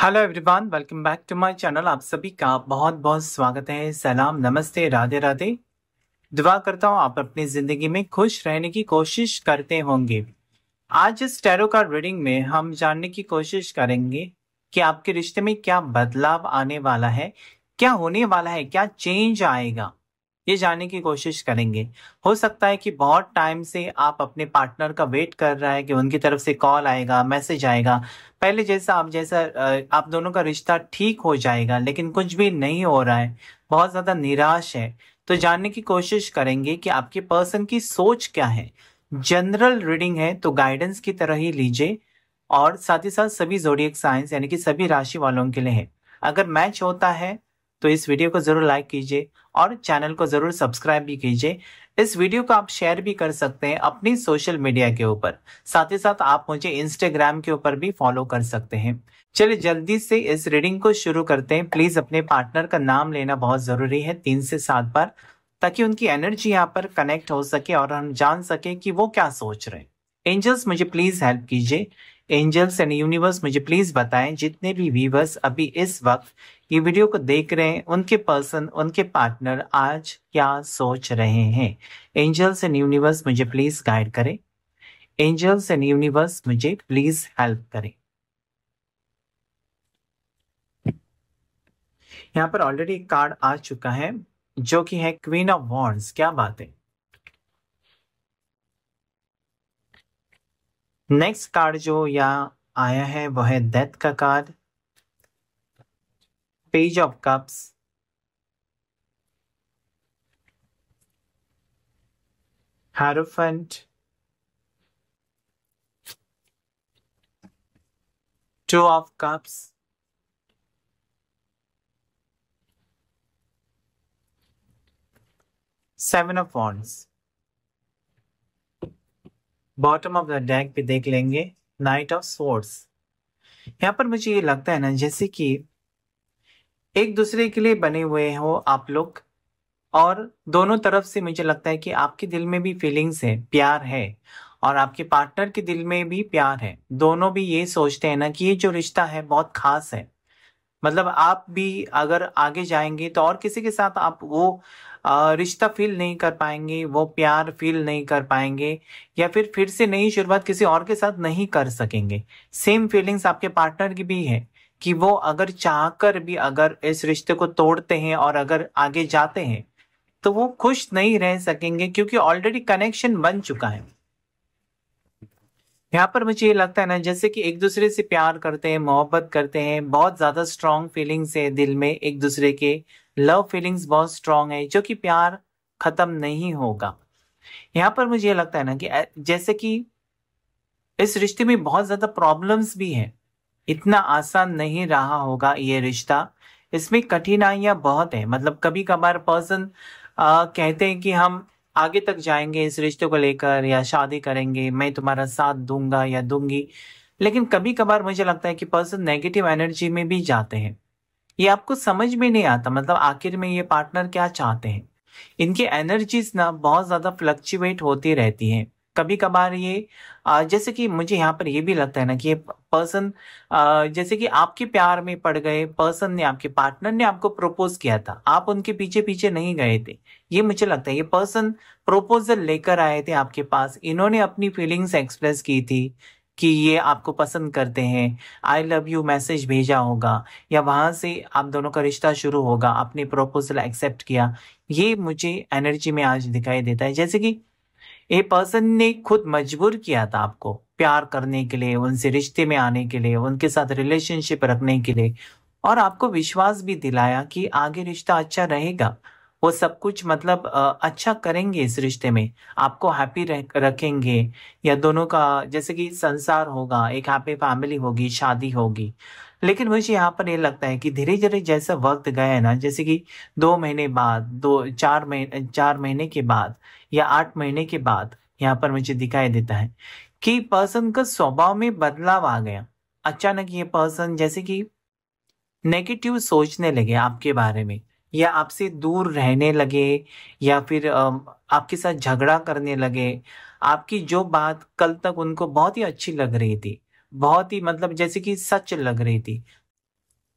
hello everyone welcome back to my channel आप सभी का बहुत बहुत स्वागत है सलाम नमस्ते राधे राधे दुआ करता हूँ आप अपनी जिंदगी में खुश रहने की कोशिश करते होंगे आज इस टैरो कार्ड रीडिंग में हम जानने की कोशिश करेंगे कि आपके रिश्ते में क्या बदलाव आने वाला है क्या होने वाला है क्या चेंज आएगा ये जानने की कोशिश करेंगे हो सकता है कि बहुत टाइम से आप अपने पार्टनर का वेट कर रहा है कि उनकी तरफ से कॉल आएगा मैसेज आएगा पहले जैसा आप जैसा आप दोनों का रिश्ता ठीक हो जाएगा लेकिन कुछ भी नहीं हो रहा है बहुत ज़्यादा निराश है तो जानने की कोशिश करेंगे कि आपके पर्सन की सोच क्या है जनरल रीडिंग है तो गाइडेंस की तरह ही लीजिए और साथ ही साथ सभी जोड़ी साइंस यानी कि सभी राशि वालों के लिए है अगर मैच होता है तो इस वीडियो को ज़रूर लाइक कीजिए और चैनल को ज़रूर सब्सक्राइब भी कीजिए इस वीडियो को आप शेयर भी कर सकते हैं अपनी सोशल मीडिया के ऊपर साथ ही साथ आप मुझे इंस्टाग्राम के ऊपर भी फॉलो कर सकते हैं चलिए जल्दी से इस रीडिंग को शुरू करते हैं प्लीज़ अपने पार्टनर का नाम लेना बहुत ज़रूरी है तीन से सात बार ताकि उनकी एनर्जी यहाँ पर कनेक्ट हो सके और हम जान सके कि वो क्या सोच रहे हैं एंजल्स मुझे प्लीज़ हेल्प कीजिए एंजल्स एंड यूनिवर्स मुझे प्लीज बताएं जितने भी व्यूवर्स अभी इस वक्त ये वीडियो को देख रहे हैं उनके पर्सन उनके पार्टनर आज क्या सोच रहे हैं एंजल्स एंड यूनिवर्स मुझे प्लीज गाइड करें एंजल्स एंड यूनिवर्स मुझे प्लीज हेल्प करें यहाँ पर ऑलरेडी एक कार्ड आ चुका है जो कि है क्वीन ऑफ वॉन्ड्स क्या बात है नेक्स्ट कार्ड जो यहाँ आया है वह है डेथ का card page of cups hierophant two of cups seven of wands bottom of the deck पे देख लेंगे नाइट ऑफ सोर्स यहाँ पर मुझे ये लगता है ना जैसे कि एक दूसरे के लिए बने हुए हो आप लोग और दोनों तरफ से मुझे लगता है कि आपके दिल में भी फीलिंग्स है प्यार है और आपके पार्टनर के दिल में भी प्यार है दोनों भी ये सोचते हैं ना कि ये जो रिश्ता है बहुत खास है मतलब आप भी अगर आगे जाएंगे तो और किसी के साथ आप वो रिश्ता फील नहीं कर पाएंगे वो प्यार फील नहीं कर पाएंगे या फिर फिर से नई शुरुआत किसी और के साथ नहीं कर सकेंगे सेम फीलिंग्स आपके पार्टनर की भी है कि वो अगर चाह कर भी अगर इस रिश्ते को तोड़ते हैं और अगर आगे जाते हैं तो वो खुश नहीं रह सकेंगे क्योंकि ऑलरेडी कनेक्शन बन चुका है यहाँ पर मुझे ये लगता है ना जैसे कि एक दूसरे से प्यार करते हैं मोहब्बत करते हैं बहुत ज़्यादा स्ट्रॉन्ग फीलिंग्स है दिल में एक दूसरे के लव फीलिंग्स बहुत स्ट्रांग है जो कि प्यार ख़त्म नहीं होगा यहाँ पर मुझे ये लगता है ना कि जैसे कि इस रिश्ते में बहुत ज़्यादा प्रॉब्लम्स भी हैं इतना आसान नहीं रहा होगा ये रिश्ता इसमें कठिनाइयाँ बहुत है मतलब कभी कभार पर्सन कहते हैं कि हम आगे तक जाएंगे इस रिश्ते को लेकर या शादी करेंगे मैं तुम्हारा साथ दूंगा या दूंगी लेकिन कभी कभार मुझे लगता है कि पर्सन नेगेटिव एनर्जी में भी जाते हैं ये आपको समझ में नहीं आता मतलब आखिर में ये पार्टनर क्या चाहते हैं इनकी एनर्जीज ना बहुत ज़्यादा फ्लक्चुएट होती रहती हैं कभी कभार ये जैसे कि मुझे यहाँ पर ये भी लगता है ना कि ये पर्सन जैसे कि आपके प्यार में पड़ गए पर्सन ने आपके पार्टनर ने आपको प्रपोज किया था आप उनके पीछे पीछे नहीं गए थे ये मुझे लगता है ये पर्सन प्रोपोजल लेकर आए थे आपके पास इन्होंने अपनी फीलिंग्स एक्सप्रेस की थी कि ये आपको पसंद करते हैं आई लव यू मैसेज भेजा होगा या वहां से आप दोनों का रिश्ता शुरू होगा आपने प्रपोजल एक्सेप्ट किया ये मुझे एनर्जी में आज दिखाई देता है जैसे कि ये पर्सन ने खुद मजबूर किया था आपको प्यार करने के लिए उनसे रिश्ते में आने के लिए उनके साथ रिलेशनशिप रखने के लिए और आपको विश्वास भी दिलाया कि आगे रिश्ता अच्छा रहेगा वो सब कुछ मतलब अच्छा करेंगे इस रिश्ते में आपको हैप्पी रखेंगे या दोनों का जैसे कि संसार होगा एक हैप्पी फैमिली होगी शादी होगी लेकिन मुझे यहाँ पर ये लगता है कि धीरे धीरे जैसा वक्त गया है ना जैसे कि दो महीने बाद दो चार महीने चार महीने के बाद या आठ महीने के बाद यहाँ पर मुझे दिखाई देता है कि पर्सन का स्वभाव में बदलाव आ गया अचानक ये पर्सन जैसे कि नेगेटिव सोचने लगे आपके बारे में या आपसे दूर रहने लगे या फिर आपके साथ झगड़ा करने लगे आपकी जो बात कल तक उनको बहुत ही अच्छी लग रही थी बहुत ही मतलब जैसे कि सच लग रही थी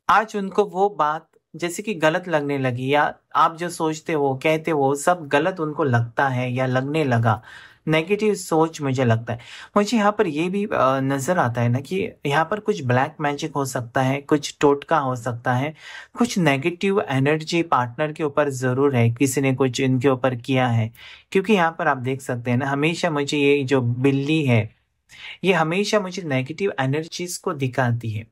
आज उनको वो बात जैसे कि गलत लगने लगी या आप जो सोचते हो कहते हो सब गलत उनको लगता है या लगने लगा नेगेटिव सोच मुझे लगता है मुझे यहाँ पर ये भी नज़र आता है ना कि यहाँ पर कुछ ब्लैक मैजिक हो सकता है कुछ टोटका हो सकता है कुछ नेगेटिव एनर्जी पार्टनर के ऊपर ज़रूर है किसी ने कुछ इनके ऊपर किया है क्योंकि यहाँ पर आप देख सकते हैं ना हमेशा मुझे ये जो बिल्ली है ये हमेशा मुझे नेगेटिव एनर्जीज को दिखाती है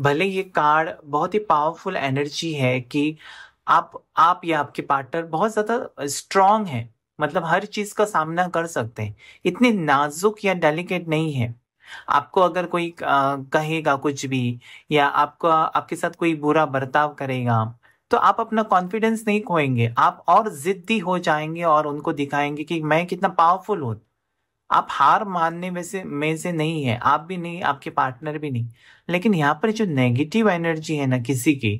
भले ये कार्ड बहुत ही पावरफुल एनर्जी है कि आप आप या आपके पार्टनर बहुत ज़्यादा स्ट्रांग है मतलब हर चीज़ का सामना कर सकते हैं इतने नाजुक या डेलिकेट नहीं है आपको अगर कोई आ, कहेगा कुछ भी या आपका आपके साथ कोई बुरा बर्ताव करेगा तो आप अपना कॉन्फिडेंस नहीं खोएंगे आप और जिद्दी हो जाएंगे और उनको दिखाएंगे कि मैं कितना पावरफुल हूं आप हार मानने में से में से नहीं है आप भी नहीं आपके पार्टनर भी नहीं लेकिन यहाँ पर जो नेगेटिव एनर्जी है ना किसी की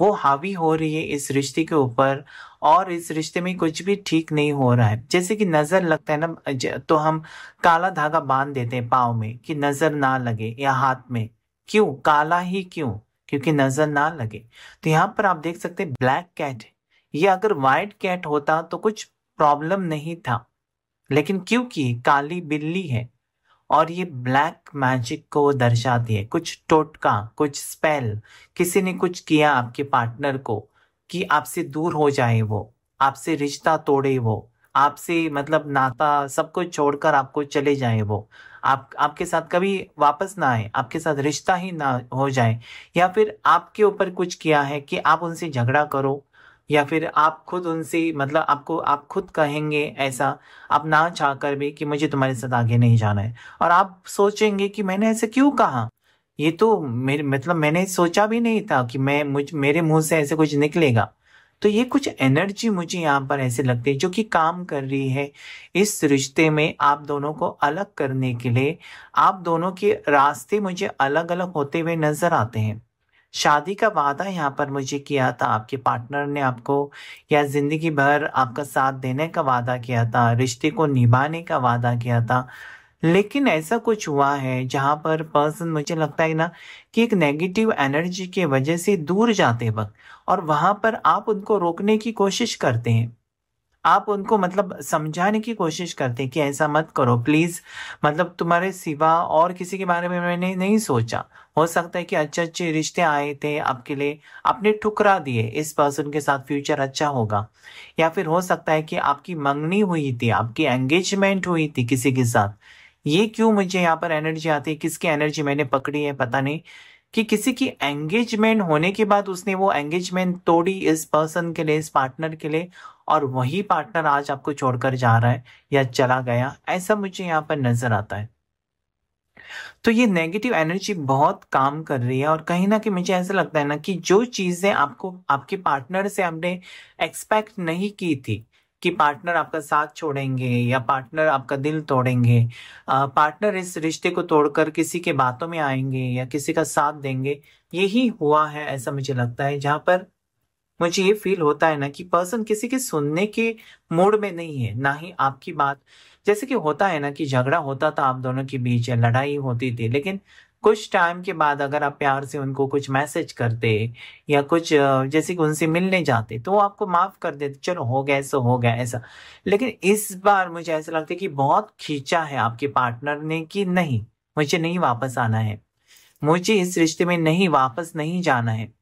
वो हावी हो रही है इस रिश्ते के ऊपर और इस रिश्ते में कुछ भी ठीक नहीं हो रहा है जैसे कि नज़र लगता है ना तो हम काला धागा बांध देते हैं पाव में कि नज़र ना लगे या हाथ में क्यों काला ही क्यों क्योंकि नज़र ना लगे तो यहाँ पर आप देख सकते हैं ब्लैक कैट ये अगर व्हाइट कैट होता तो कुछ प्रॉब्लम नहीं था लेकिन क्योंकि काली बिल्ली है और ये ब्लैक मैजिक को दर्शाती है कुछ टोटका कुछ स्पेल किसी ने कुछ किया आपके पार्टनर को कि आपसे दूर हो जाए वो आपसे रिश्ता तोड़े वो आपसे मतलब नाता सब कुछ छोड़कर आपको चले जाए वो आप आपके साथ कभी वापस ना आए आपके साथ रिश्ता ही ना हो जाए या फिर आपके ऊपर कुछ किया है कि आप उनसे झगड़ा करो या फिर आप खुद उनसे मतलब आपको आप खुद कहेंगे ऐसा आप ना चाह कर भी कि मुझे तुम्हारे साथ आगे नहीं जाना है और आप सोचेंगे कि मैंने ऐसे क्यों कहा ये तो मेरे मतलब मैंने सोचा भी नहीं था कि मैं मुझ मेरे मुंह से ऐसे कुछ निकलेगा तो ये कुछ एनर्जी मुझे यहाँ पर ऐसे लगती है जो कि काम कर रही है इस रिश्ते में आप दोनों को अलग करने के लिए आप दोनों के रास्ते मुझे अलग अलग होते हुए नजर आते हैं शादी का वादा यहाँ पर मुझे किया था आपके पार्टनर ने आपको या ज़िंदगी भर आपका साथ देने का वादा किया था रिश्ते को निभाने का वादा किया था लेकिन ऐसा कुछ हुआ है जहाँ पर पर्सन मुझे लगता है ना कि एक नेगेटिव एनर्जी के वजह से दूर जाते वक्त और वहाँ पर आप उनको रोकने की कोशिश करते हैं आप उनको मतलब समझाने की कोशिश करते हैं कि ऐसा मत करो प्लीज़ मतलब तुम्हारे सिवा और किसी के बारे में मैंने नहीं सोचा हो सकता है कि अच्छे अच्छे रिश्ते आए थे आपके लिए आपने ठुकरा दिए इस पर्सन के साथ फ्यूचर अच्छा होगा या फिर हो सकता है कि आपकी मंगनी हुई थी आपकी एंगेजमेंट हुई थी किसी के साथ ये क्यों मुझे यहाँ पर एनर्जी आती है किसकी एनर्जी मैंने पकड़ी है पता नहीं कि किसी की एंगेजमेंट होने के बाद उसने वो एंगेजमेंट तोड़ी इस पर्सन के लिए इस पार्टनर के लिए और वही पार्टनर आज आपको छोड़कर जा रहा है या चला गया ऐसा मुझे यहाँ पर नजर आता है तो ये नेगेटिव एनर्जी बहुत काम कर रही है और कहीं ना कहीं मुझे ऐसा लगता है ना कि जो चीज़ें आपको आपके पार्टनर से हमने एक्सपेक्ट नहीं की थी कि पार्टनर आपका साथ छोड़ेंगे या पार्टनर आपका दिल तोड़ेंगे पार्टनर इस रिश्ते को तोड़कर किसी के बातों में आएंगे या किसी का साथ देंगे यही हुआ है ऐसा मुझे लगता है जहां पर मुझे ये फील होता है ना कि पर्सन किसी के सुनने के मूड में नहीं है ना ही आपकी बात जैसे कि होता है ना कि झगड़ा होता था आप दोनों के बीच लड़ाई होती थी लेकिन कुछ टाइम के बाद अगर आप प्यार से उनको कुछ मैसेज करते या कुछ जैसे कि उनसे मिलने जाते तो वो आपको माफ़ कर देते चलो हो गया ऐसा हो गया ऐसा लेकिन इस बार मुझे ऐसा लगता है कि बहुत खींचा है आपके पार्टनर ने कि नहीं मुझे नहीं वापस आना है मुझे इस रिश्ते में नहीं वापस नहीं जाना है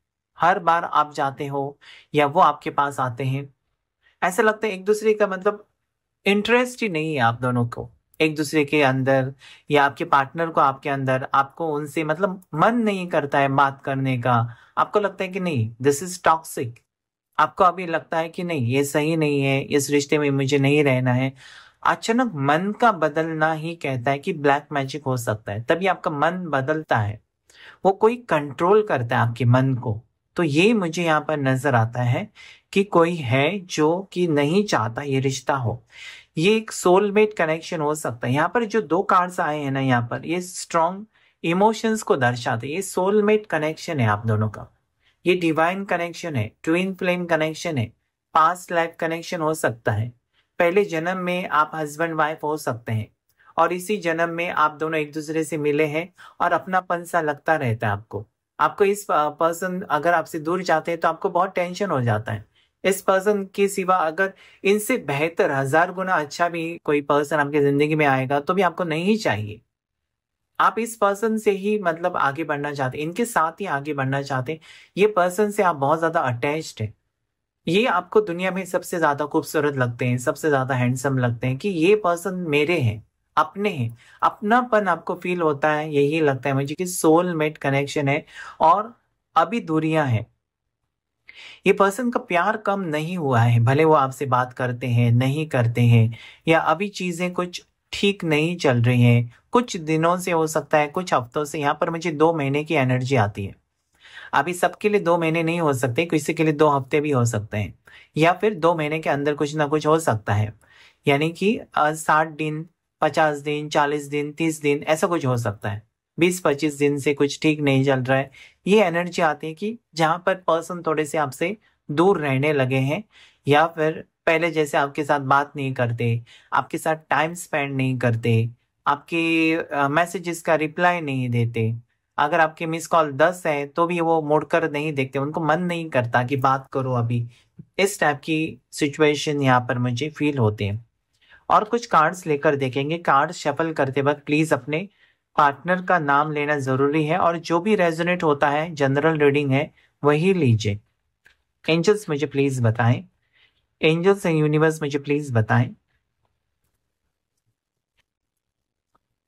हर बार आप जाते हो या वो आपके पास आते हैं ऐसा लगता है एक दूसरे का मतलब इंटरेस्ट ही नहीं है आप दोनों को एक दूसरे के अंदर या आपके पार्टनर को आपके अंदर आपको उनसे मतलब मन नहीं करता है बात करने का आपको लगता है कि नहीं दिस इज टॉक्सिक आपको अभी लगता है कि नहीं ये सही नहीं है इस रिश्ते में मुझे नहीं रहना है अचानक मन का बदलना ही कहता है कि ब्लैक मैजिक हो सकता है तभी आपका मन बदलता है वो कोई कंट्रोल करता है आपके मन को तो ये मुझे यहाँ पर नजर आता है कि कोई है जो कि नहीं चाहता ये रिश्ता हो ये एक सोलमेट कनेक्शन हो सकता है यहाँ पर जो दो कार्ड्स आए हैं ना यहाँ पर ये स्ट्रॉन्ग इमोशंस को दर्शाते ये सोलमेट कनेक्शन है आप दोनों का ये डिवाइन कनेक्शन है ट्विन फ्लेम कनेक्शन है पास्ट लाइफ कनेक्शन हो सकता है पहले जन्म में आप हस्बैंड वाइफ हो सकते हैं और इसी जन्म में आप दोनों एक दूसरे से मिले हैं और अपना पंसा लगता रहता है आपको आपको इस पर्सन अगर आपसे दूर जाते हैं तो आपको बहुत टेंशन हो जाता है इस पर्सन के सिवा अगर इनसे बेहतर हजार गुना अच्छा भी कोई पर्सन आपकी जिंदगी में आएगा तो भी आपको नहीं चाहिए आप इस पर्सन से ही मतलब आगे बढ़ना चाहते इनके साथ ही आगे बढ़ना चाहते हैं ये पर्सन से आप बहुत ज्यादा अटैच्ड है ये आपको दुनिया में सबसे ज्यादा खूबसूरत लगते हैं सबसे ज्यादा हैंडसम लगते हैं कि ये पर्सन मेरे हैं अपने हैं अपनापन आपको फील होता है यही लगता है मुझे कि सोलमेट कनेक्शन है और अभी दूरियां हैं ये पर्सन का प्यार कम नहीं हुआ है भले वो आपसे बात करते हैं नहीं करते हैं या अभी चीज़ें कुछ ठीक नहीं चल रही हैं कुछ दिनों से हो सकता है कुछ हफ्तों से यहाँ पर मुझे दो महीने की एनर्जी आती है अभी सबके लिए दो महीने नहीं हो सकते किसी के लिए दो हफ्ते भी हो सकते हैं या फिर दो महीने के अंदर कुछ ना कुछ हो सकता है यानी कि साठ दिन पचास दिन चालीस दिन तीस दिन ऐसा कुछ हो सकता है बीस पच्चीस दिन से कुछ ठीक नहीं चल रहा है ये एनर्जी आती है कि जहाँ पर पर्सन थोड़े से आपसे दूर रहने लगे हैं या फिर पहले जैसे आपके साथ बात नहीं करते आपके साथ टाइम स्पेंड नहीं करते आपके मैसेजेस का रिप्लाई नहीं देते अगर आपके मिस कॉल दस है तो भी वो मुड़कर कर नहीं देखते उनको मन नहीं करता कि बात करो अभी इस टाइप की सिचुएशन यहाँ पर मुझे फील होते हैं और कुछ कार्ड्स लेकर देखेंगे कार्ड्स शफल करते वक्त प्लीज़ अपने पार्टनर का नाम लेना जरूरी है और जो भी रेजोनेट होता है जनरल रीडिंग है वही लीजिए एंजल्स मुझे प्लीज बताएं एंजल्स एंड यूनिवर्स मुझे प्लीज बताएं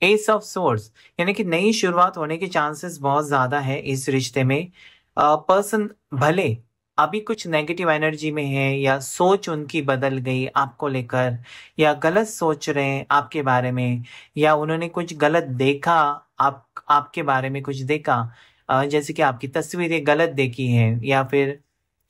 एस ऑफ सोर्स यानी कि नई शुरुआत होने के चांसेस बहुत ज्यादा है इस रिश्ते में पर्सन भले अभी कुछ नेगेटिव एनर्जी में है या सोच उनकी बदल गई आपको लेकर या गलत सोच रहे हैं आपके बारे में या उन्होंने कुछ गलत देखा आप आपके बारे में कुछ देखा जैसे कि आपकी तस्वीरें गलत देखी हैं या फिर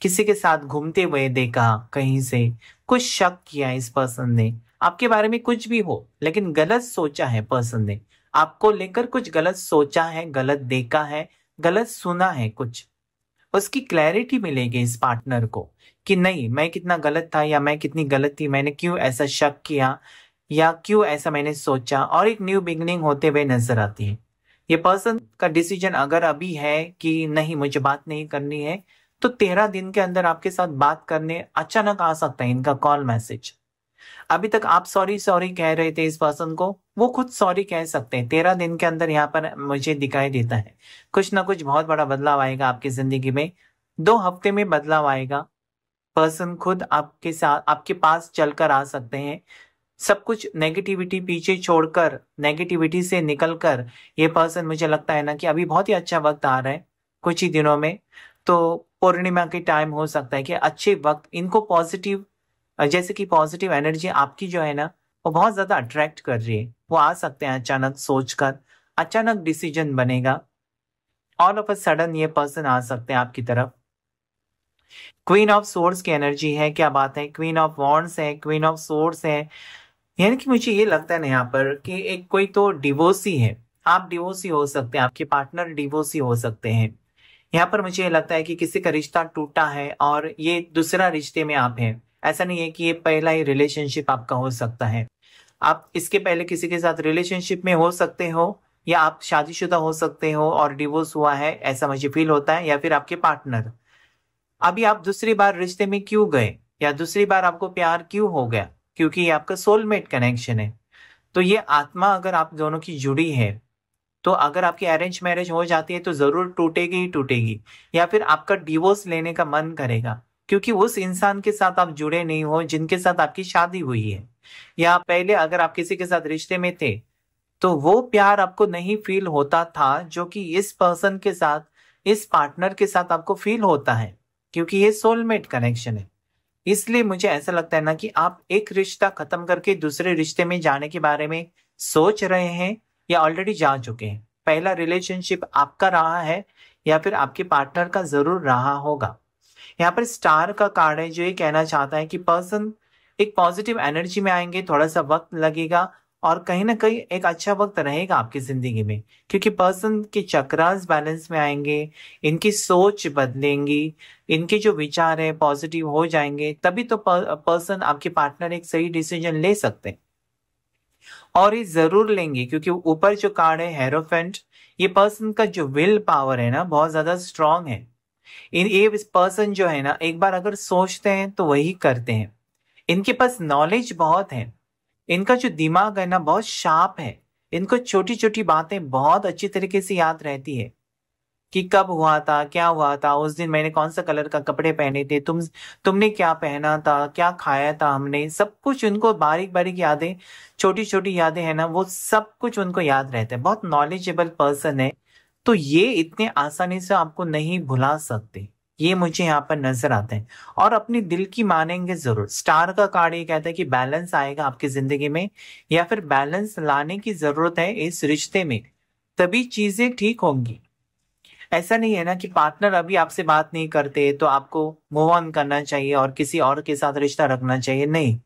किसी के साथ घूमते हुए देखा कहीं से कुछ शक किया इस पर्सन ने आपके बारे में कुछ भी हो लेकिन गलत सोचा है पर्सन ने आपको लेकर कुछ गलत सोचा है गलत देखा है गलत सुना है कुछ उसकी क्लैरिटी मिलेगी इस पार्टनर को कि नहीं मैं कितना गलत था या मैं कितनी गलत थी मैंने क्यों ऐसा शक किया या क्यों ऐसा मैंने सोचा और एक न्यू बिगनिंग होते हुए नजर आती है ये पर्सन का डिसीजन अगर अभी है कि नहीं मुझे बात नहीं करनी है तो तेरह दिन के अंदर आपके साथ बात करने अचानक आ सकता है इनका कॉल मैसेज अभी तक आप सॉरी सॉरी कह रहे थे इस पर्सन को वो खुद सॉरी कह सकते हैं तेरह दिन के अंदर यहाँ पर मुझे दिखाई देता है कुछ ना कुछ बहुत बड़ा बदलाव आएगा आपकी जिंदगी में दो हफ्ते में बदलाव आएगा पर्सन खुद आपके साथ आपके पास चलकर आ सकते हैं सब कुछ नेगेटिविटी पीछे छोड़कर नेगेटिविटी से निकलकर ये पर्सन मुझे लगता है ना कि अभी बहुत ही अच्छा वक्त आ रहा है कुछ ही दिनों में तो पूर्णिमा के टाइम हो सकता है कि अच्छे वक्त इनको पॉजिटिव जैसे कि पॉजिटिव एनर्जी आपकी जो है ना वो बहुत ज़्यादा अट्रैक्ट कर रही है वो आ सकते हैं अचानक सोचकर अचानक डिसीजन बनेगा ऑल ऑफ अ सडन ये पर्सन आ सकते हैं आपकी तरफ क्वीन ऑफ सोर्स की एनर्जी है क्या बात है क्वीन ऑफ वॉन्ड्स है क्वीन ऑफ सोर्स है यानी कि मुझे ये लगता है ना यहाँ पर कि एक कोई तो डिवोर्सी है आप डिवोर्सी हो सकते हैं आपके पार्टनर डिवोर्सी हो सकते हैं यहाँ पर मुझे लगता है कि किसी का रिश्ता टूटा है और ये दूसरा रिश्ते में आप हैं ऐसा नहीं है कि ये पहला ही रिलेशनशिप आपका हो सकता है आप इसके पहले किसी के साथ रिलेशनशिप में हो सकते हो या आप शादीशुदा हो सकते हो और डिवोर्स हुआ है ऐसा मुझे फील होता है या फिर आपके पार्टनर अभी आप दूसरी बार रिश्ते में क्यों गए या दूसरी बार आपको प्यार क्यों हो गया क्योंकि ये आपका सोलमेट कनेक्शन है तो ये आत्मा अगर आप दोनों की जुड़ी है तो अगर आपकी अरेंज मैरिज हो जाती है तो जरूर टूटेगी ही टूटेगी या फिर आपका डिवोर्स लेने का मन करेगा क्योंकि उस इंसान के साथ आप जुड़े नहीं हो जिनके साथ आपकी शादी हुई है या पहले अगर आप किसी के साथ रिश्ते में थे तो वो प्यार आपको नहीं फील होता था जो कि इस पर्सन के साथ इस पार्टनर के साथ आपको फील होता है क्योंकि ये सोलमेट कनेक्शन है इसलिए मुझे ऐसा लगता है ना कि आप एक रिश्ता खत्म करके दूसरे रिश्ते में जाने के बारे में सोच रहे हैं या ऑलरेडी जा चुके हैं पहला रिलेशनशिप आपका रहा है या फिर आपके पार्टनर का जरूर रहा होगा यहाँ पर स्टार का कार्ड है जो ये कहना चाहता है कि पर्सन एक पॉजिटिव एनर्जी में आएंगे थोड़ा सा वक्त लगेगा और कहीं ना कहीं एक अच्छा वक्त रहेगा आपकी जिंदगी में क्योंकि पर्सन के चक्रास बैलेंस में आएंगे इनकी सोच बदलेंगी इनके जो विचार है पॉजिटिव हो जाएंगे तभी तो पर्सन आपके पार्टनर एक सही डिसीजन ले सकते हैं और ये जरूर लेंगे क्योंकि ऊपर जो कार्ड है हेरोफेंट ये पर्सन का जो विल पावर है ना बहुत ज्यादा स्ट्रांग है इन ये पर्सन जो है ना एक बार अगर सोचते हैं तो वही करते हैं इनके पास नॉलेज बहुत है इनका जो दिमाग है ना बहुत शार्प है इनको छोटी छोटी बातें बहुत अच्छी तरीके से याद रहती है कि कब हुआ था क्या हुआ था उस दिन मैंने कौन सा कलर का कपड़े पहने थे तुम तुमने क्या पहना था क्या खाया था हमने सब कुछ उनको बारीक बारीक यादें छोटी छोटी यादें हैं ना वो सब कुछ उनको याद रहता है बहुत नॉलेजेबल पर्सन है तो ये इतने आसानी से आपको नहीं भुला सकते ये मुझे यहाँ पर नजर आते हैं और अपने दिल की मानेंगे जरूर स्टार का कार्ड ये कहता है कि बैलेंस आएगा आपकी जिंदगी में या फिर बैलेंस लाने की जरूरत है इस रिश्ते में तभी चीजें ठीक होंगी ऐसा नहीं है ना कि पार्टनर अभी आपसे बात नहीं करते तो आपको मूव ऑन करना चाहिए और किसी और के साथ रिश्ता रखना चाहिए नहीं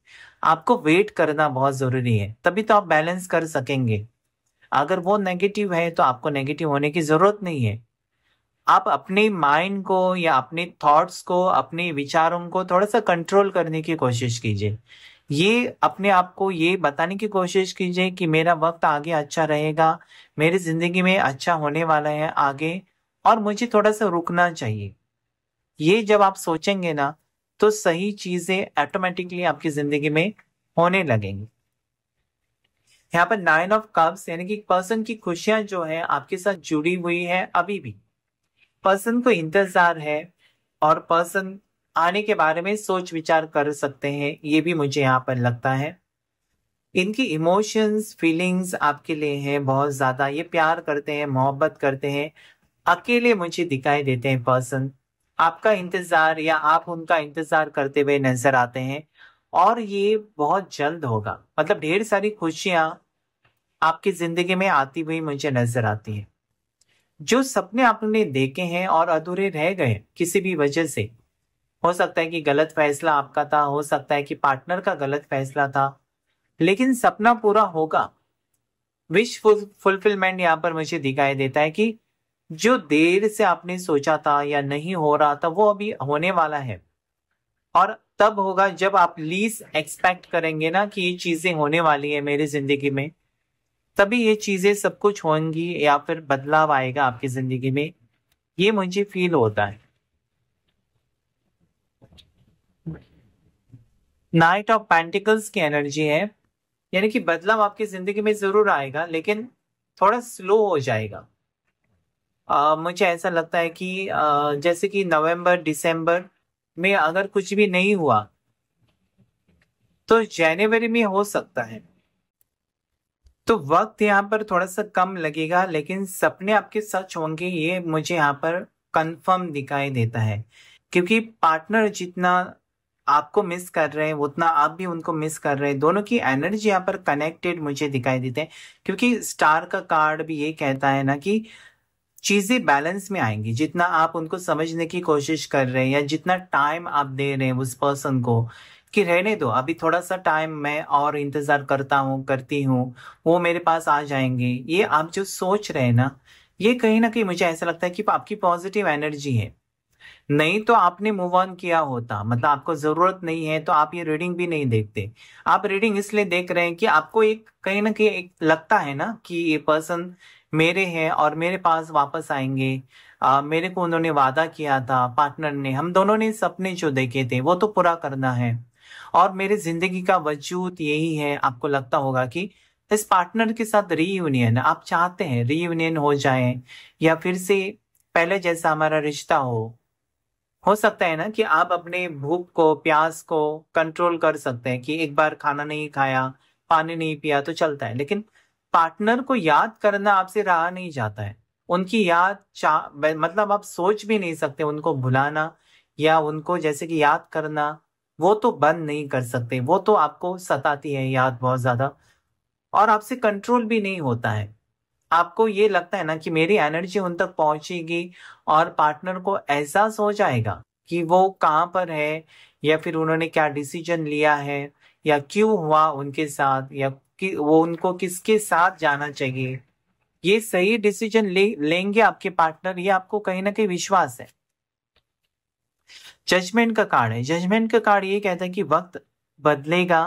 आपको वेट करना बहुत जरूरी है तभी तो आप बैलेंस कर सकेंगे अगर वो नेगेटिव है तो आपको नेगेटिव होने की ज़रूरत नहीं है आप अपने माइंड को या अपने थॉट्स को अपने विचारों को थोड़ा सा कंट्रोल करने की कोशिश कीजिए ये अपने आप को ये बताने की कोशिश कीजिए कि मेरा वक्त आगे अच्छा रहेगा मेरी ज़िंदगी में अच्छा होने वाला है आगे और मुझे थोड़ा सा रुकना चाहिए ये जब आप सोचेंगे ना तो सही चीज़ें ऑटोमेटिकली आपकी ज़िंदगी में होने लगेंगी यहाँ पर नाइन ऑफ कप्स यानी कि पर्सन की खुशियां जो है आपके साथ जुड़ी हुई है अभी भी पर्सन को इंतजार है और पर्सन आने के बारे में सोच विचार कर सकते हैं ये भी मुझे यहाँ पर लगता है इनकी इमोशंस फीलिंग्स आपके लिए हैं बहुत ज़्यादा ये प्यार करते हैं मोहब्बत करते हैं अकेले मुझे दिखाई देते हैं पर्सन आपका इंतज़ार या आप उनका इंतज़ार करते हुए नजर आते हैं और ये बहुत जल्द होगा मतलब ढेर सारी खुशियां आपकी जिंदगी में आती हुई मुझे नजर आती है जो सपने आपने देखे हैं और अधूरे रह गए किसी भी वजह से हो सकता है कि गलत फैसला आपका था हो सकता है कि पार्टनर का गलत फैसला था लेकिन सपना पूरा होगा विश फुलफिलमेंट यहाँ पर मुझे दिखाई देता है कि जो देर से आपने सोचा था या नहीं हो रहा था वो अभी होने वाला है और तब होगा जब आप लीज एक्सपेक्ट करेंगे ना कि ये चीजें होने वाली है मेरी जिंदगी में तभी ये चीजें सब कुछ होंगी या फिर बदलाव आएगा आपकी जिंदगी में ये मुझे फील होता है नाइट ऑफ पेंटिकल्स की एनर्जी है यानी कि बदलाव आपकी जिंदगी में जरूर आएगा लेकिन थोड़ा स्लो हो जाएगा आ, मुझे ऐसा लगता है कि आ, जैसे कि नवंबर दिसंबर में अगर कुछ भी नहीं हुआ तो जनवरी में हो सकता है तो वक्त यहाँ पर थोड़ा सा कम लगेगा लेकिन सपने आपके सच होंगे ये मुझे यहाँ पर कंफर्म दिखाई देता है क्योंकि पार्टनर जितना आपको मिस कर रहे हैं उतना आप भी उनको मिस कर रहे हैं दोनों की एनर्जी यहाँ पर कनेक्टेड मुझे दिखाई देते हैं क्योंकि स्टार का कार्ड भी ये कहता है ना कि चीजें बैलेंस में आएंगी जितना आप उनको समझने की कोशिश कर रहे हैं या जितना टाइम आप दे रहे हैं उस पर्सन को कि रहने दो अभी थोड़ा सा टाइम मैं और इंतजार करता हूँ करती हूँ वो मेरे पास आ जाएंगे ये आप जो सोच रहे हैं ना ये कहीं ना कहीं मुझे ऐसा लगता है कि आपकी पॉजिटिव एनर्जी है नहीं तो आपने मूव ऑन किया होता मतलब आपको जरूरत नहीं है तो आप ये रीडिंग भी नहीं देखते आप रीडिंग इसलिए देख रहे हैं कि आपको एक कहीं ना कहीं एक लगता है ना कि ये पर्सन मेरे हैं और मेरे पास वापस आएंगे आ, मेरे को उन्होंने वादा किया था पार्टनर ने हम दोनों ने सपने जो देखे थे वो तो पूरा करना है और मेरे जिंदगी का वजूद यही है आपको लगता होगा कि इस पार्टनर के साथ रीयूनियन आप चाहते हैं रीयूनियन हो जाए या फिर से पहले जैसा हमारा रिश्ता हो हो सकता है ना कि आप अपने भूख को प्यास को कंट्रोल कर सकते हैं कि एक बार खाना नहीं खाया पानी नहीं पिया तो चलता है लेकिन पार्टनर को याद करना आपसे रहा नहीं जाता है उनकी याद मतलब आप सोच भी नहीं सकते उनको भुलाना या उनको जैसे कि याद करना वो तो बंद नहीं कर सकते वो तो आपको सताती है याद बहुत ज्यादा और आपसे कंट्रोल भी नहीं होता है आपको ये लगता है ना कि मेरी एनर्जी उन तक पहुंचेगी और पार्टनर को एहसास हो जाएगा कि वो कहाँ पर है या फिर उन्होंने क्या डिसीजन लिया है या क्यों हुआ उनके साथ या कि वो उनको किसके साथ जाना चाहिए ये सही डिसीजन ले लेंगे आपके पार्टनर ये आपको कहीं ना कहीं विश्वास है जजमेंट का कार्ड है जजमेंट का कार्ड ये कहता है कि वक्त बदलेगा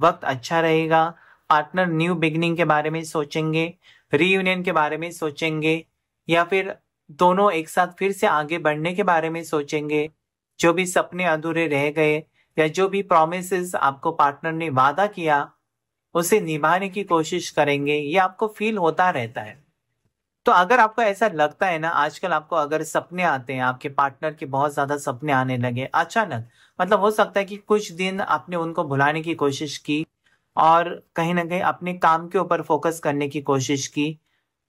वक्त अच्छा रहेगा पार्टनर न्यू बिगनिंग के बारे में सोचेंगे रीयूनियन के बारे में सोचेंगे या फिर दोनों एक साथ फिर से आगे बढ़ने के बारे में सोचेंगे जो भी सपने अधूरे रह गए या जो भी प्रोमिस आपको पार्टनर ने वादा किया उसे निभाने की कोशिश करेंगे ये आपको फील होता रहता है तो अगर आपको ऐसा लगता है ना आजकल आपको अगर सपने आते हैं आपके पार्टनर के बहुत ज्यादा सपने आने लगे अचानक मतलब हो सकता है कि कुछ दिन आपने उनको भुलाने की कोशिश की और कहीं ना कहीं अपने काम के ऊपर फोकस करने की कोशिश की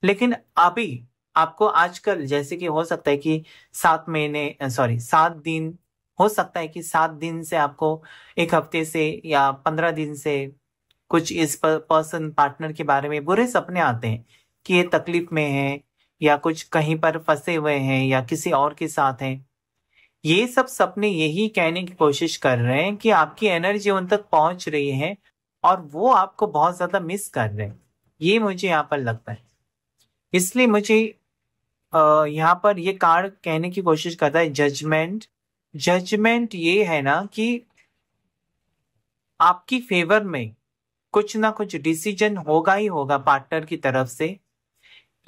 लेकिन अभी आपको आजकल जैसे कि हो सकता है कि सात महीने सॉरी सात दिन हो सकता है कि सात दिन से आपको एक हफ्ते से या पंद्रह दिन से कुछ इस पर्सन पार्टनर के बारे में बुरे सपने आते हैं कि ये तकलीफ में है या कुछ कहीं पर फंसे हुए हैं या किसी और के साथ हैं ये सब सपने यही कहने की कोशिश कर रहे हैं कि आपकी एनर्जी उन तक पहुंच रही है और वो आपको बहुत ज़्यादा मिस कर रहे हैं ये मुझे यहाँ पर लगता है इसलिए मुझे यहाँ पर ये कार्ड कहने की कोशिश करता है जजमेंट जजमेंट ये है ना कि आपकी फेवर में कुछ ना कुछ डिसीजन होगा ही होगा पार्टनर की तरफ से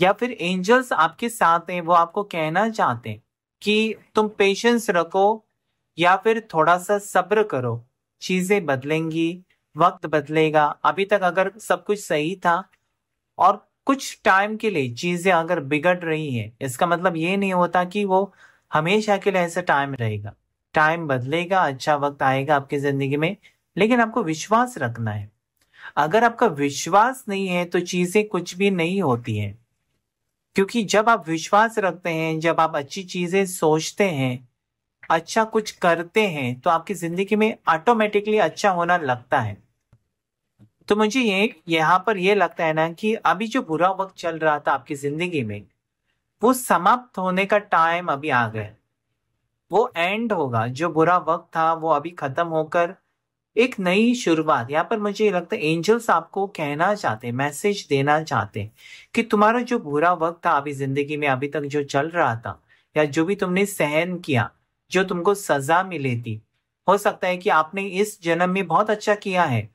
या फिर एंजल्स आपके साथ हैं वो आपको कहना चाहते हैं कि तुम पेशेंस रखो या फिर थोड़ा सा सब्र करो चीजें बदलेंगी वक्त बदलेगा अभी तक अगर सब कुछ सही था और कुछ टाइम के लिए चीजें अगर बिगड़ रही हैं इसका मतलब ये नहीं होता कि वो हमेशा के लिए ऐसा टाइम रहेगा टाइम बदलेगा अच्छा वक्त आएगा आपकी जिंदगी में लेकिन आपको विश्वास रखना है अगर आपका विश्वास नहीं है तो चीजें कुछ भी नहीं होती हैं क्योंकि जब आप विश्वास रखते हैं जब आप अच्छी चीजें सोचते हैं अच्छा कुछ करते हैं तो आपकी जिंदगी में ऑटोमेटिकली अच्छा होना लगता है तो मुझे ये यहाँ पर यह लगता है ना कि अभी जो बुरा वक्त चल रहा था आपकी जिंदगी में वो समाप्त होने का टाइम अभी आ गया वो एंड होगा जो बुरा वक्त था वो अभी खत्म होकर एक नई शुरुआत यहाँ पर मुझे लगता है एंजल्स आपको कहना चाहते मैसेज देना चाहते कि तुम्हारा जो बुरा वक्त था अभी जिंदगी में अभी तक जो चल रहा था या जो भी तुमने सहन किया जो तुमको सजा थी हो सकता है कि आपने इस जन्म में बहुत अच्छा किया है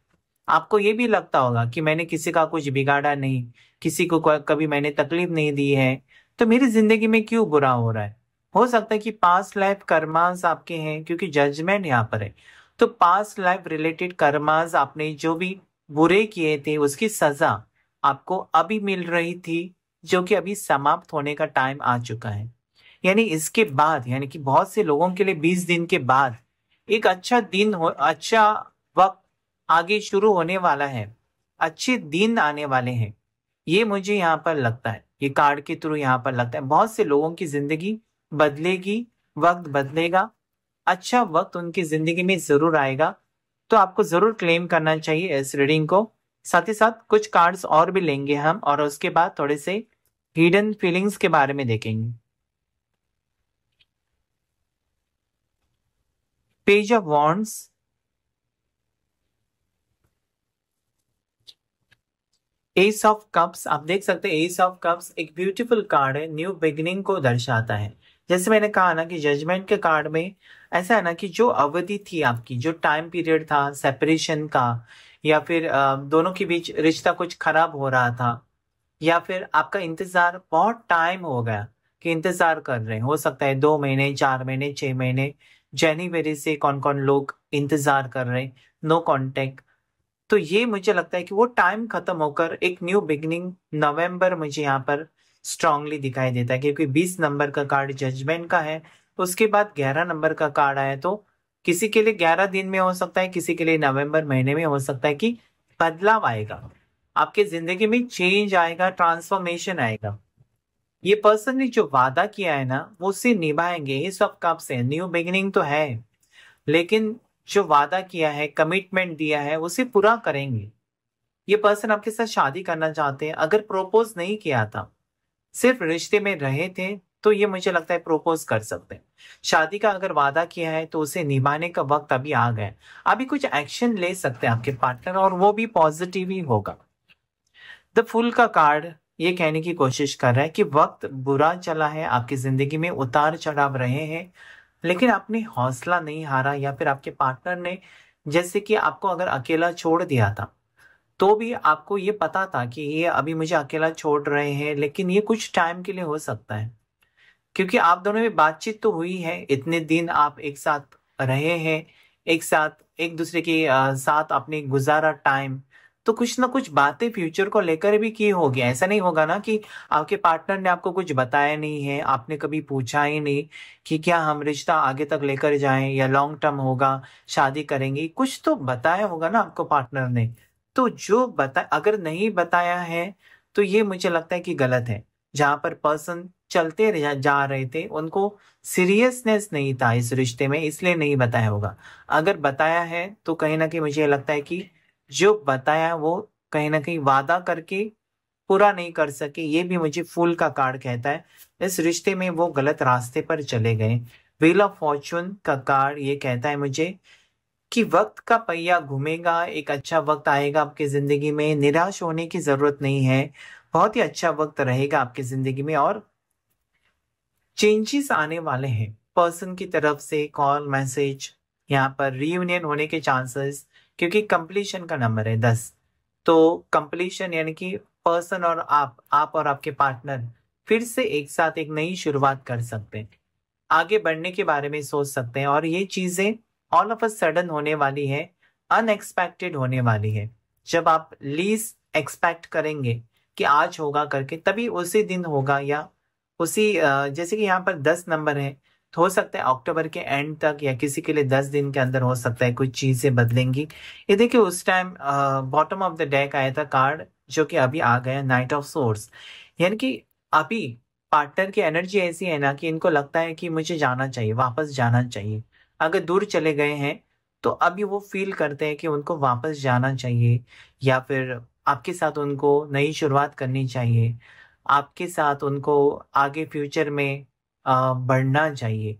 आपको ये भी लगता होगा कि मैंने किसी का कुछ बिगाड़ा नहीं किसी को कभी मैंने तकलीफ नहीं दी है तो मेरी जिंदगी में क्यों बुरा हो रहा है हो सकता है कि पास्ट लाइफ कर्मास आपके हैं क्योंकि जजमेंट यहाँ पर है तो पास्ट लाइफ रिलेटेड कर्मास आपने जो भी बुरे किए थे उसकी सजा आपको अभी मिल रही थी जो कि अभी समाप्त होने का टाइम आ चुका है यानी इसके बाद यानी कि बहुत से लोगों के लिए बीस दिन के बाद एक अच्छा दिन हो अच्छा वक्त आगे शुरू होने वाला है अच्छे दिन आने वाले हैं ये मुझे यहाँ पर लगता है ये कार्ड के थ्रू यहाँ पर लगता है बहुत से लोगों की जिंदगी बदलेगी वक्त बदलेगा अच्छा वक्त उनकी जिंदगी में जरूर आएगा तो आपको जरूर क्लेम करना चाहिए इस रीडिंग को साथ ही साथ कुछ कार्ड्स और भी लेंगे हम और उसके बाद थोड़े से हिडन फीलिंग्स के बारे में देखेंगे page of wands ace of cups आप देख सकते हैं एस ऑफ कप्स एक ब्यूटीफुल कार्ड है न्यू बिगनिंग को दर्शाता है जैसे मैंने कहा ना कि जजमेंट के कार्ड में ऐसा है ना कि जो अवधि थी आपकी जो टाइम पीरियड था सेपरेशन का या फिर दोनों के बीच रिश्ता कुछ खराब हो रहा था या फिर आपका इंतजार बहुत टाइम हो गया कि इंतजार कर रहे हैं हो सकता है दो महीने चार महीने छह महीने जैनी से कौन कौन लोग इंतज़ार कर रहे हैं नो कॉन्टेक्ट तो ये मुझे लगता है कि वो टाइम ख़त्म होकर एक न्यू बिगनिंग नवंबर मुझे यहाँ पर स्ट्रांगली दिखाई देता है क्योंकि 20 नंबर का कार्ड जजमेंट का है उसके बाद 11 नंबर का कार्ड आया तो किसी के लिए 11 दिन में हो सकता है किसी के लिए नवंबर महीने में हो सकता है कि बदलाव आएगा आपके ज़िंदगी में चेंज आएगा ट्रांसफॉर्मेशन आएगा ये पर्सन ने जो वादा किया है ना वो उसे निभाएंगे इस सब कब से न्यू बिगिनिंग तो है लेकिन जो वादा किया है कमिटमेंट दिया है उसे पूरा करेंगे ये पर्सन आपके साथ शादी करना चाहते हैं अगर प्रोपोज नहीं किया था सिर्फ रिश्ते में रहे थे तो ये मुझे लगता है प्रोपोज कर सकते हैं शादी का अगर वादा किया है तो उसे निभाने का वक्त अभी आ गया अभी कुछ एक्शन ले सकते हैं आपके पार्टनर और वो भी पॉजिटिव ही होगा द फुल का कार्ड ये कहने की कोशिश कर रहा है कि वक्त बुरा चला है आपकी ज़िंदगी में उतार चढ़ाव रहे हैं लेकिन आपने हौसला नहीं हारा या फिर आपके पार्टनर ने जैसे कि आपको अगर अकेला छोड़ दिया था तो भी आपको ये पता था कि ये अभी मुझे अकेला छोड़ रहे हैं लेकिन ये कुछ टाइम के लिए हो सकता है क्योंकि आप दोनों में बातचीत तो हुई है इतने दिन आप एक साथ रहे हैं एक साथ एक दूसरे के साथ अपने गुजारा टाइम तो कुछ ना कुछ बातें फ्यूचर को लेकर भी की होगी ऐसा नहीं होगा ना कि आपके पार्टनर ने आपको कुछ बताया नहीं है आपने कभी पूछा ही नहीं कि क्या हम रिश्ता आगे तक लेकर जाएं या लॉन्ग टर्म होगा शादी करेंगे कुछ तो बताया होगा ना आपको पार्टनर ने तो जो बता अगर नहीं बताया है तो ये मुझे लगता है कि गलत है जहां पर पर्सन चलते जा रहे थे उनको सीरियसनेस नहीं था इस रिश्ते में इसलिए नहीं बताया होगा अगर बताया है तो कहीं ना कहीं मुझे लगता है कि जो बताया वो कहीं ना कहीं वादा करके पूरा नहीं कर सके ये भी मुझे फूल का कार्ड कहता है इस रिश्ते में वो गलत रास्ते पर चले गए व्हील ऑफ फॉर्चून का कार्ड ये कहता है मुझे कि वक्त का पहिया घूमेगा एक अच्छा वक्त आएगा आपकी ज़िंदगी में निराश होने की ज़रूरत नहीं है बहुत ही अच्छा वक्त रहेगा आपकी ज़िंदगी में और चेंजेस आने वाले हैं पर्सन की तरफ से कॉल मैसेज यहाँ पर रीयूनियन होने के चांसेस क्योंकि कंप्लीशन का नंबर है दस तो कंप्लीशन यानी कि पर्सन और आप आप और आपके पार्टनर फिर से एक साथ एक नई शुरुआत कर सकते हैं आगे बढ़ने के बारे में सोच सकते हैं और ये चीजें ऑल ऑफ अ सडन होने वाली है अनएक्सपेक्टेड होने वाली है जब आप लीज एक्सपेक्ट करेंगे कि आज होगा करके तभी उसी दिन होगा या उसी जैसे कि यहाँ पर दस नंबर है तो हो सकता है अक्टूबर के एंड तक या किसी के लिए दस दिन के अंदर हो सकता है कुछ चीज़ें बदलेंगी ये देखिए उस time bottom of the deck आया था कार्ड जो कि अभी आ गया नाइट ऑफ सोर्स यानी कि अभी पार्टनर की एनर्जी ऐसी है ना कि इनको लगता है कि मुझे जाना चाहिए वापस जाना चाहिए अगर दूर चले गए हैं तो अभी वो फील करते हैं कि उनको वापस जाना चाहिए या फिर आपके साथ उनको नई शुरुआत करनी चाहिए आपके साथ उनको आगे फ्यूचर में बढ़ना चाहिए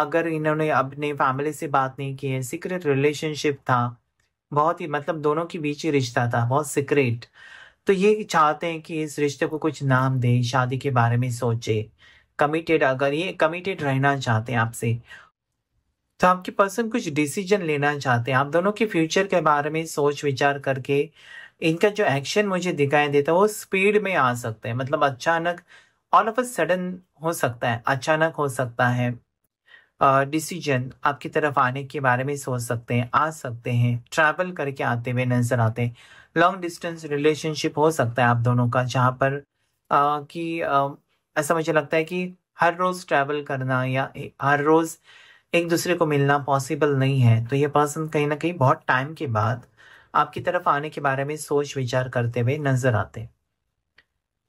अगर इन्होंने अपने फैमिली से बात नहीं की है सीक्रेट रिलेशनशिप था बहुत ही मतलब दोनों के बीच ही रिश्ता था बहुत सीक्रेट तो ये चाहते हैं कि इस रिश्ते को कुछ नाम दे शादी के बारे में सोचे कमिटेड अगर ये कमिटेड रहना चाहते हैं आपसे तो आपके पर्सन कुछ डिसीजन लेना चाहते हैं आप दोनों के फ्यूचर के बारे में सोच विचार करके इनका जो एक्शन मुझे दिखाई देता है वो स्पीड में आ सकते हैं मतलब अचानक ऑल ऑफ अ सडन हो सकता है अचानक हो सकता है डिसीजन uh, आपकी तरफ आने के बारे में सोच सकते हैं आ सकते हैं ट्रैवल करके आते हुए नजर आते हैं लॉन्ग डिस्टेंस रिलेशनशिप हो सकता है आप दोनों का जहाँ पर uh, कि uh, ऐसा मुझे लगता है कि हर रोज ट्रैवल करना या हर रोज एक दूसरे को मिलना पॉसिबल नहीं है तो ये पर्सन कहीं ना कहीं बहुत टाइम के बाद आपकी तरफ आने के बारे में सोच विचार करते हुए नजर आते हैं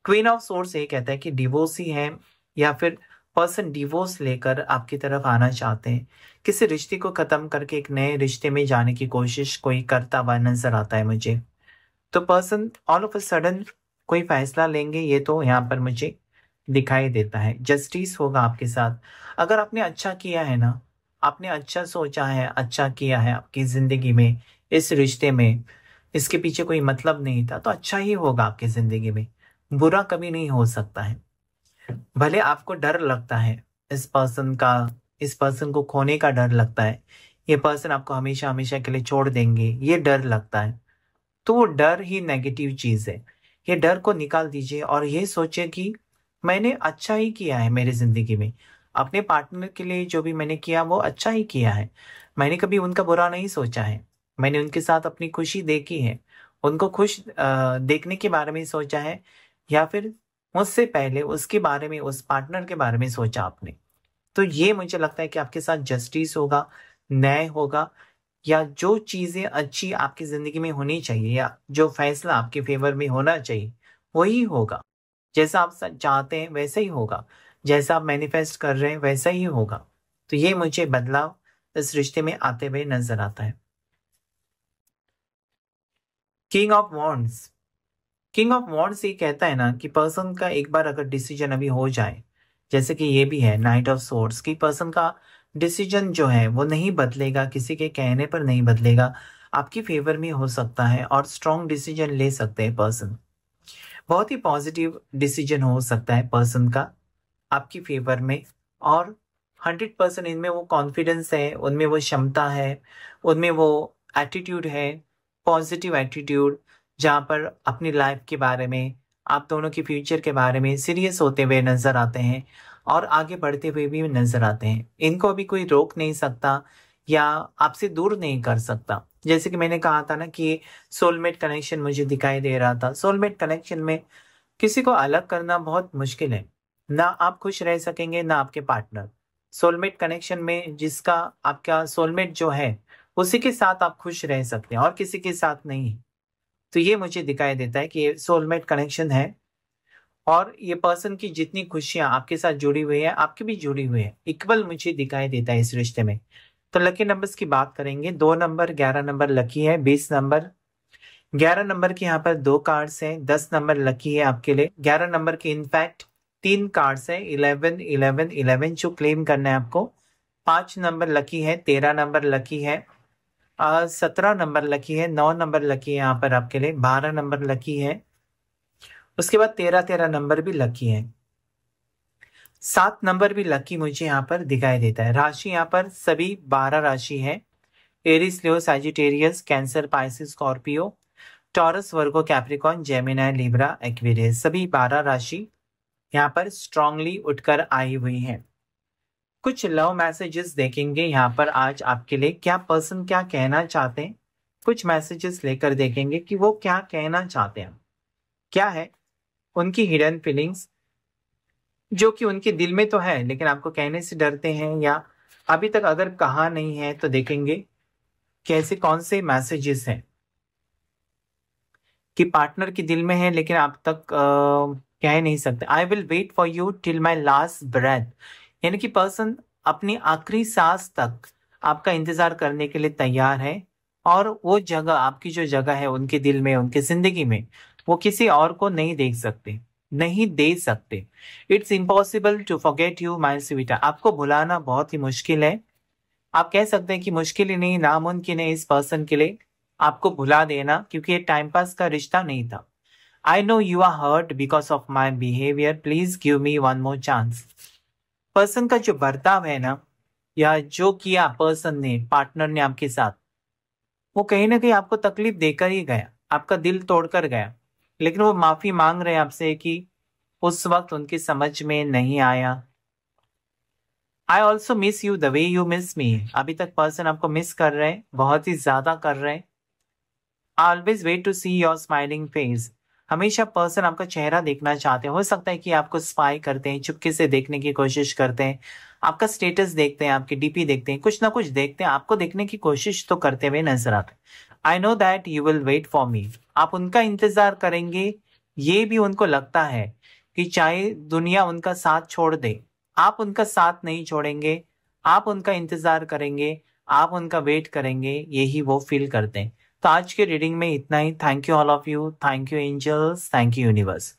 क्वीन ऑफ सोर्स ये कहता है कि डिवोर्स ही है या फिर पर्सन डिवोर्स लेकर आपकी तरफ आना चाहते हैं किसी रिश्ते को ख़त्म करके एक नए रिश्ते में जाने की कोशिश कोई करता हुआ नजर आता है मुझे तो person all of a sudden कोई फैसला लेंगे ये तो यहाँ पर मुझे दिखाई देता है जस्टिस होगा आपके साथ अगर आपने अच्छा किया है ना आपने अच्छा सोचा है अच्छा किया है आपकी ज़िंदगी में इस रिश्ते में इसके पीछे कोई मतलब नहीं था तो अच्छा ही होगा आपकी ज़िंदगी में बुरा कभी नहीं हो सकता है भले आपको डर लगता है इस पर्सन का इस पर्सन को खोने का डर लगता है ये पर्सन आपको हमेशा हमेशा के लिए छोड़ देंगे ये डर लगता है तो वो डर ही नेगेटिव चीज़ है ये डर को निकाल दीजिए और ये सोचिए कि मैंने अच्छा ही किया है मेरी ज़िंदगी में अपने पार्टनर के लिए जो भी मैंने किया वो अच्छा ही किया है मैंने कभी उनका बुरा नहीं सोचा है मैंने उनके साथ अपनी खुशी देखी है उनको खुश देखने के बारे में सोचा है या फिर उससे पहले उसके बारे में उस पार्टनर के बारे में सोचा आपने तो ये मुझे लगता है कि आपके साथ जस्टिस होगा न्याय होगा या जो चीज़ें अच्छी आपकी ज़िंदगी में होनी चाहिए या जो फैसला आपके फेवर में होना चाहिए वही होगा जैसा आप चाहते हैं वैसा ही होगा जैसा आप मैनिफेस्ट कर रहे हैं वैसा ही होगा तो ये मुझे बदलाव इस रिश्ते में आते हुए नजर आता है king of wands king of wands ये कहता है ना कि पर्सन का एक बार अगर डिसीजन अभी हो जाए जैसे कि ये भी है नाइट ऑफ सोर्स कि पर्सन का डिसीजन जो है वो नहीं बदलेगा किसी के कहने पर नहीं बदलेगा आपकी फेवर में हो सकता है और स्ट्रॉन्ग डिसीजन ले सकते हैं पर्सन बहुत ही पॉजिटिव डिसीजन हो सकता है पर्सन का आपकी फेवर में और हंड्रेड परसेंट इनमें वो कॉन्फिडेंस है उनमें वो क्षमता है उनमें वो एटीट्यूड है पॉजिटिव एटीट्यूड जहाँ पर अपनी लाइफ के बारे में आप दोनों के फ्यूचर के बारे में सीरियस होते हुए नज़र आते हैं और आगे बढ़ते हुए भी नज़र आते हैं इनको अभी कोई रोक नहीं सकता या आपसे दूर नहीं कर सकता जैसे कि मैंने कहा था ना कि सोलमेट कनेक्शन मुझे दिखाई दे रहा था सोलमेट कनेक्शन में किसी को अलग करना बहुत मुश्किल है ना आप खुश रह सकेंगे ना आपके पार्टनर सोलमेट कनेक्शन में जिसका आपका सोलमेट जो है उसी के साथ आप खुश रह सकते हैं और किसी के साथ नहीं तो ये मुझे दिखाई देता है कि ये सोलमेट कनेक्शन है और ये पर्सन की जितनी खुशियां आपके साथ जुड़ी हुई है आपकी भी जुड़ी हुई है इक्वल मुझे दिखाई देता है इस रिश्ते में तो लकी नंबर्स की बात करेंगे दो नंबर ग्यारह नंबर लकी है बीस नंबर ग्यारह नंबर के यहाँ पर दो कार्ड्स हैं दस नंबर लकी है आपके लिए ग्यारह नंबर के इनफैक्ट तीन कार्ड्स हैं इलेवन इलेवन इलेवन जो क्लेम करना है आपको पांच नंबर लकी है तेरह नंबर लकी है सत्रह नंबर लकी है नौ नंबर लकी है यहाँ पर आपके लिए बारह नंबर लकी है उसके बाद तेरह तेरह नंबर भी लकी है सात नंबर भी लकी मुझे यहाँ पर दिखाई देता है राशि यहाँ पर सभी बारह राशि है Aries Leo Sagittarius Cancer Pisces Scorpio Taurus Virgo Capricorn Gemini Libra Aquarius सभी बारह राशि यहाँ पर स्ट्रांगली उठकर आई हुई है कुछ लव मैसेजेस देखेंगे यहाँ पर आज आपके लिए क्या पर्सन क्या कहना चाहते हैं कुछ मैसेजेस लेकर देखेंगे कि वो क्या कहना चाहते हैं क्या है उनकी हिडन फीलिंग्स जो कि उनके दिल में तो है लेकिन आपको कहने से डरते हैं या अभी तक अगर कहा नहीं है तो देखेंगे कैसे कौन से मैसेजेस हैं कि पार्टनर के दिल में है लेकिन आप तक आ, कह नहीं सकते I will wait for you till my last breath यानी कि पर्सन अपनी आखिरी सांस तक आपका इंतजार करने के लिए तैयार है और वो जगह आपकी जो जगह है उनके दिल में उनके जिंदगी में वो किसी और को नहीं देख सकते नहीं दे सकते it's impossible to forget you my sweetie आपको भुलाना बहुत ही मुश्किल है आप कह सकते हैं कि मुश्किल ही नहीं नामुमकिन है इस पर्सन के लिए आपको भुला देना क्योंकि ये टाइम पास का रिश्ता नहीं था I know you are hurt because of my behaviour please give me one more chance person का जो बर्ताव है ना या जो किया पर्सन ने पार्टनर ने आपके साथ वो कहीं ना कहीं आपको तकलीफ देकर ही गया आपका दिल तोड़कर गया लेकिन वो माफी मांग रहे हैं आपसे कि उस वक्त उनकी समझ में नहीं आया I also miss you the way you miss me अभी तक पर्सन आपको मिस कर रहे हैं बहुत ही ज्यादा कर रहे हैं I always wait to see your smiling face हमेशा पर्सन आपका चेहरा देखना चाहते हैं हो सकता है कि आपको स्पाई करते हैं चुपके से देखने की कोशिश करते हैं आपका स्टेटस देखते हैं आपकी डीपी देखते हैं कुछ ना कुछ देखते हैं आपको देखने की कोशिश तो करते हुए नजर आते हैं I know that you will wait for me आप उनका इंतजार करेंगे ये भी उनको लगता है कि चाहे दुनिया उनका साथ छोड़ दे आप उनका साथ नहीं छोड़ेंगे आप उनका इंतजार करेंगे आप उनका वेट करेंगे यही वो फील करते हैं तो आज के रीडिंग में इतना ही thank you all of you thank you angels thank you universe